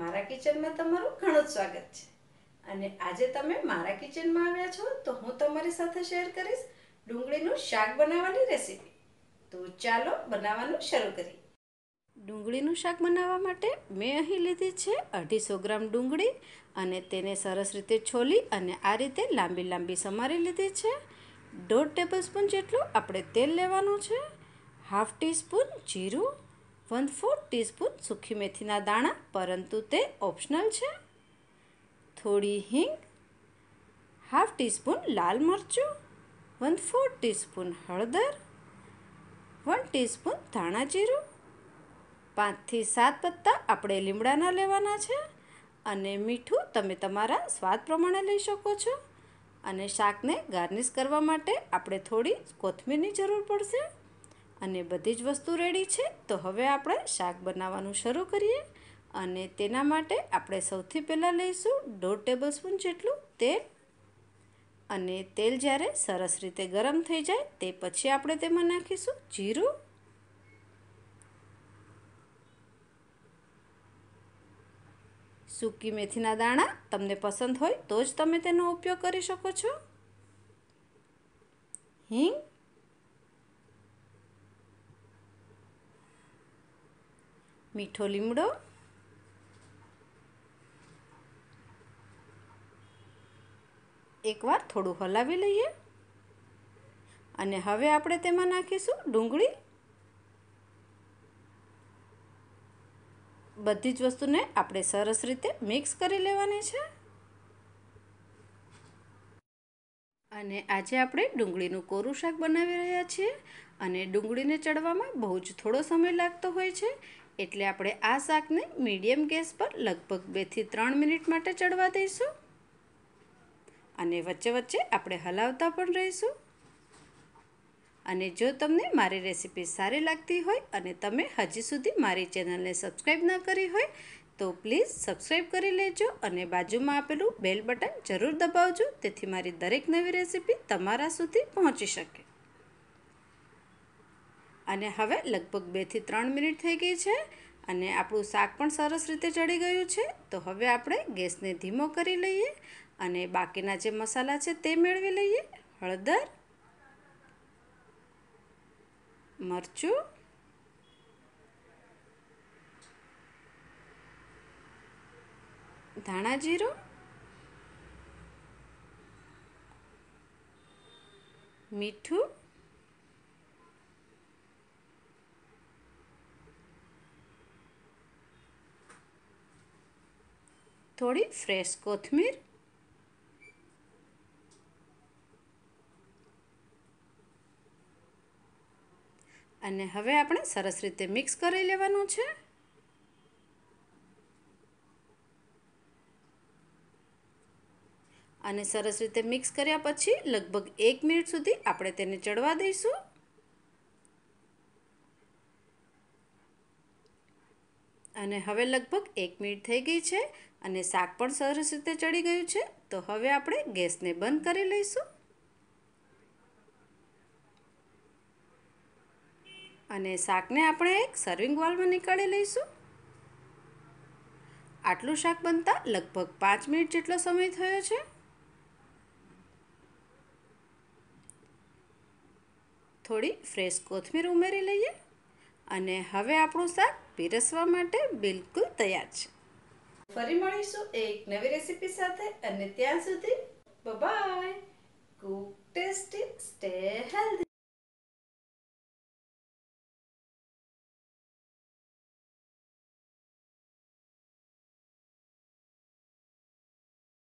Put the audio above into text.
મારા કિચનમાં તમારું ઘણું જ સ્વાગત છે અને આજે તમે મારા કિચનમાં આવ્યા છો તો હું તમારી સાથે શેર કરીશ ડુંગળીનું શાક બનાવવાની રેસીપી તો ચાલો બનાવવાનું શરૂ કરીએ ડુંગળીનું શાક બનાવવા માટે મેં અહીં લીધી છે અઢીસો ગ્રામ ડુંગળી અને તેને સરસ રીતે છોલી અને આ રીતે લાંબી લાંબી સમારી લીધી છે દોઢ ટેબલ સ્પૂન જેટલું આપણે તેલ લેવાનું છે હાફ ટી સ્પૂન જીરું વન ફોર્થ ટીસ્પૂન સૂકી મેથીના દાણા પરંતુ તે ઓપ્શનલ છે થોડી હિંગ હાફ ટીસ્પૂન લાલ મરચું વન ફોર્થ ટીસ્પૂન હળદર વન ટીસ્પૂન ધાણા જીરું પાંચથી સાત પત્તા આપણે લીમડાના લેવાના છે અને મીઠું તમે તમારા સ્વાદ પ્રમાણે લઈ શકો છો અને શાકને ગાર્નિશ કરવા માટે આપણે થોડી કોથમીરની જરૂર પડશે અને બધી જ વસ્તુ રેડી છે તો હવે આપણે શાક બનાવવાનું શરૂ કરીએ અને તેના માટે આપણે સૌથી પહેલાં લઈશું દોઢ સ્પૂન જેટલું તેલ અને તેલ જ્યારે સરસ રીતે ગરમ થઈ જાય તે પછી આપણે તેમાં નાખીશું જીરું સૂકી મેથીના દાણા તમને પસંદ હોય તો જ તમે તેનો ઉપયોગ કરી શકો છો હિંગ મીઠો લીમડો એકવાર થોડું હલાવી લઈએ અને હવે આપણે તેમાં નાખીશું ડુંગળી બધી જ વસ્તુને આપણે સરસ રીતે મિક્સ કરી લેવાની છે અને આજે આપણે ડુંગળીનું કોરું શાક બનાવી રહ્યા છીએ અને ડુંગળીને ચડવામાં બહુ જ થોડો સમય લાગતો હોય છે એટલે આપણે આ શાકને મીડિયમ ગેસ પર લગભગ બેથી ત્રણ મિનિટ માટે ચડવા દઈશું અને વચ્ચે વચ્ચે આપણે હલાવતા પણ રહીશું અને જો તમને મારી રેસીપી સારી લાગતી હોય અને તમે હજી સુધી મારી ચેનલને સબસ્ક્રાઈબ ન કરી હોય તો પ્લીઝ સબસ્ક્રાઈબ કરી લેજો અને બાજુમાં આપેલું બેલ બટન જરૂર દબાવજો તેથી મારી દરેક નવી રેસીપી તમારા સુધી પહોંચી શકે અને હવે લગભગ બેથી ત્રણ મિનિટ થઈ ગઈ છે અને આપણું શાક પણ સરસ રીતે ચડી ગયું છે તો હવે આપણે ગેસને ધીમો કરી લઈએ અને બાકીના જે મસાલા છે તે મેળવી લઈએ હળદર મરચું ધાણા જીરું મીઠું થોડી ફ્રેશ કોથમીર અને હવે આપણે સરસ રીતે મિક્સ કરી લેવાનું છે અને સરસ રીતે મિક્સ કર્યા પછી લગભગ એક મિનિટ સુધી આપણે તેને ચડવા દઈશું અને હવે લગભગ એક મિનિટ થઈ ગઈ છે અને શાક પણ સરસ રીતે ચડી ગયું છે તો હવે આપણે ગેસને બંધ કરી લઈશું અને શાકને આપણે એક સર્વિંગ વોલમાં નીકાળી લઈશું આટલું શાક બનતા લગભગ પાંચ મિનિટ જેટલો સમય થયો છે થોડી ફ્રેશ કોથમીર ઉમેરી લઈએ અને હવે આપણું શાક પીરસવા માટે બિલકુલ તૈયાર છે ફરી મળીશું એક નવી રેસીપી સાથે અને ત્યાં સુધી bye cook tasty stay healthy